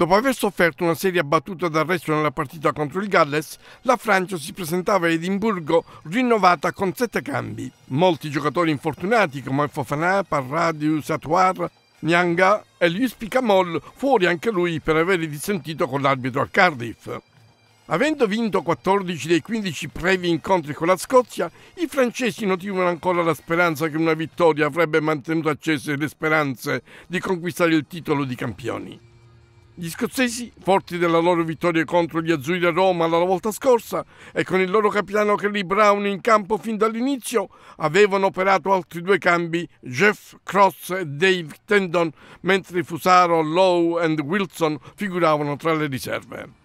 Dopo aver sofferto una seria battuta d'arresto nella partita contro il Galles, la Francia si presentava a Edimburgo rinnovata con sette cambi. Molti giocatori infortunati come Fofana, Parradius, Satoir, Nyanga e Luis Picamol fuori anche lui per aver dissentito con l'arbitro a Cardiff. Avendo vinto 14 dei 15 previ incontri con la Scozia, i francesi notivano ancora la speranza che una vittoria avrebbe mantenuto accese le speranze di conquistare il titolo di campioni. Gli scozzesi, forti della loro vittoria contro gli azzurri a Roma la volta scorsa e con il loro capitano Kelly Brown in campo fin dall'inizio, avevano operato altri due cambi, Jeff Cross e Dave Tendon, mentre Fusaro, Lowe e Wilson figuravano tra le riserve.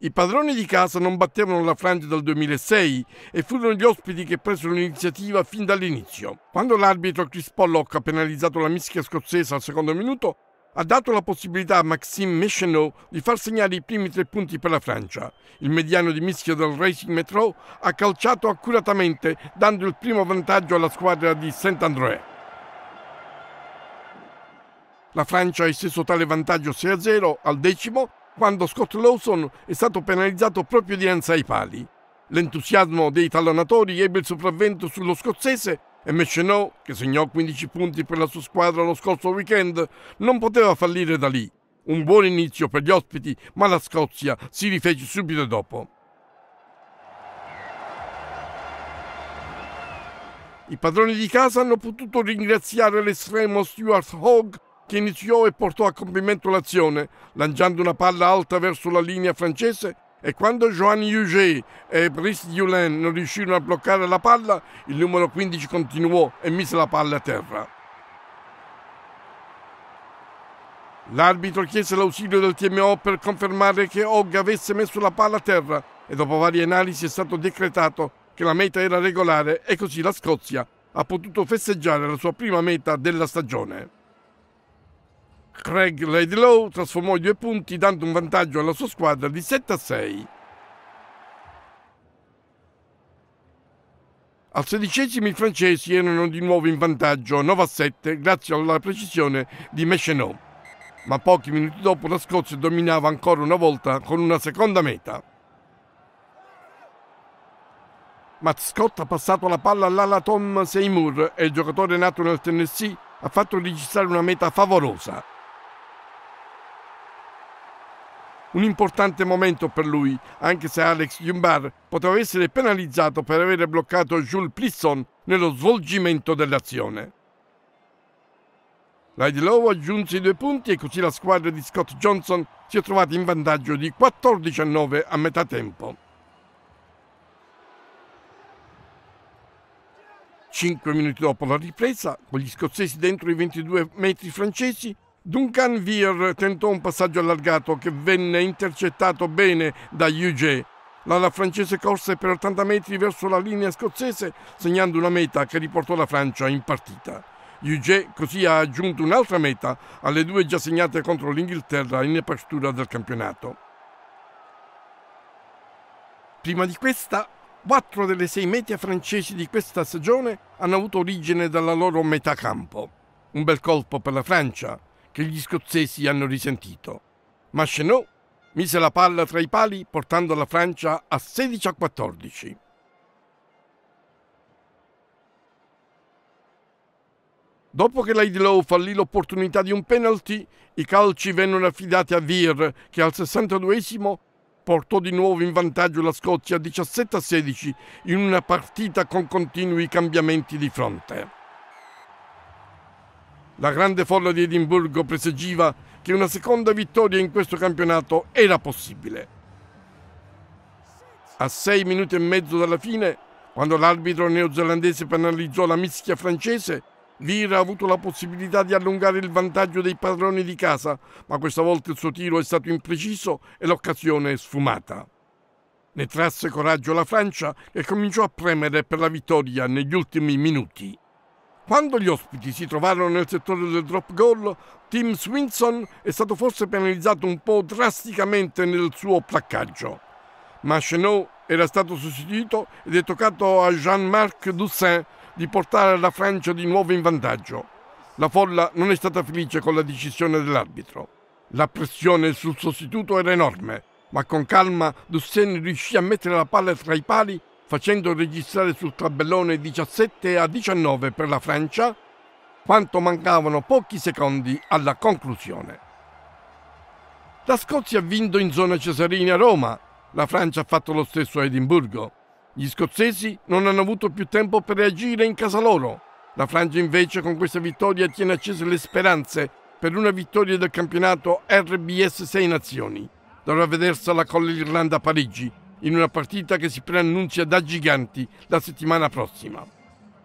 I padroni di casa non battevano la Francia dal 2006 e furono gli ospiti che presero l'iniziativa fin dall'inizio. Quando l'arbitro Chris Pollock ha penalizzato la mischia scozzese al secondo minuto, ha dato la possibilità a Maxime Méchenot di far segnare i primi tre punti per la Francia. Il mediano di mischio del Racing Metro ha calciato accuratamente dando il primo vantaggio alla squadra di Saint-André. La Francia ha esteso tale vantaggio 6-0 al decimo quando Scott Lawson è stato penalizzato proprio dinanzi ai pali. L'entusiasmo dei tallonatori ebbe il sopravvento sullo scozzese MC No, che segnò 15 punti per la sua squadra lo scorso weekend, non poteva fallire da lì. Un buon inizio per gli ospiti, ma la Scozia si rifece subito dopo. I padroni di casa hanno potuto ringraziare l'estremo Stuart Hogg che iniziò e portò a compimento l'azione, lanciando una palla alta verso la linea francese e quando Joan Yuge e Brice Dulin non riuscirono a bloccare la palla, il numero 15 continuò e mise la palla a terra. L'arbitro chiese l'ausilio del TMO per confermare che Hogg avesse messo la palla a terra e dopo varie analisi è stato decretato che la meta era regolare e così la Scozia ha potuto festeggiare la sua prima meta della stagione. Craig Laidlow trasformò i due punti dando un vantaggio alla sua squadra di 7 a 6. Al sedicesimo i francesi erano di nuovo in vantaggio 9 a 7 grazie alla precisione di Meschenot, ma pochi minuti dopo la Scozia dominava ancora una volta con una seconda meta. Matt Scott ha passato la palla all'ala Tom Seymour e il giocatore nato nel Tennessee ha fatto registrare una meta favolosa. Un importante momento per lui, anche se Alex Jumbar poteva essere penalizzato per aver bloccato Jules Plisson nello svolgimento dell'azione. Laidlow aggiunse i due punti e così la squadra di Scott Johnson si è trovata in vantaggio di 14 a 9 a metà tempo. Cinque minuti dopo la ripresa, con gli scozzesi dentro i 22 metri francesi, Duncan Veer tentò un passaggio allargato che venne intercettato bene da UJ. L'ala francese corse per 80 metri verso la linea scozzese, segnando una meta che riportò la Francia in partita. UJ così ha aggiunto un'altra meta alle due già segnate contro l'Inghilterra in apertura del campionato. Prima di questa, quattro delle sei mete francesi di questa stagione hanno avuto origine dalla loro metà campo. Un bel colpo per la Francia, che gli scozzesi hanno risentito. Ma Chenot mise la palla tra i pali portando la Francia a 16 a 14. Dopo che Laidlow fallì l'opportunità di un penalty, i calci vennero affidati a Vir che al 62 portò di nuovo in vantaggio la Scozia 17-16 a in una partita con continui cambiamenti di fronte. La grande folla di Edimburgo presagiva che una seconda vittoria in questo campionato era possibile. A sei minuti e mezzo dalla fine, quando l'arbitro neozelandese penalizzò la mischia francese, Lira ha avuto la possibilità di allungare il vantaggio dei padroni di casa, ma questa volta il suo tiro è stato impreciso e l'occasione è sfumata. Ne trasse coraggio la Francia e cominciò a premere per la vittoria negli ultimi minuti. Quando gli ospiti si trovarono nel settore del drop goal, Tim Swinson è stato forse penalizzato un po' drasticamente nel suo placcaggio. Ma Chenot era stato sostituito ed è toccato a Jean-Marc Dussin di portare la Francia di nuovo in vantaggio. La folla non è stata felice con la decisione dell'arbitro. La pressione sul sostituto era enorme, ma con calma Dussin riuscì a mettere la palla tra i pali facendo registrare sul tabellone 17 a 19 per la Francia, quanto mancavano pochi secondi alla conclusione. La Scozia ha vinto in zona cesarina a Roma, la Francia ha fatto lo stesso a Edimburgo. Gli scozzesi non hanno avuto più tempo per reagire in casa loro. La Francia invece con questa vittoria tiene accese le speranze per una vittoria del campionato RBS 6 Nazioni. Dovrà vedersela con l'Irlanda a Parigi in una partita che si preannuncia da giganti la settimana prossima.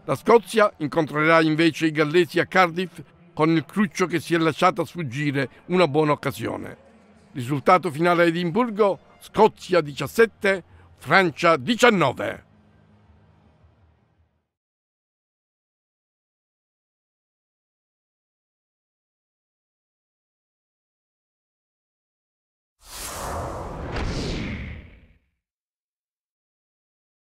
La Scozia incontrerà invece i gallesi a Cardiff con il cruccio che si è lasciata sfuggire una buona occasione. Risultato finale a Edimburgo, Scozia 17, Francia 19.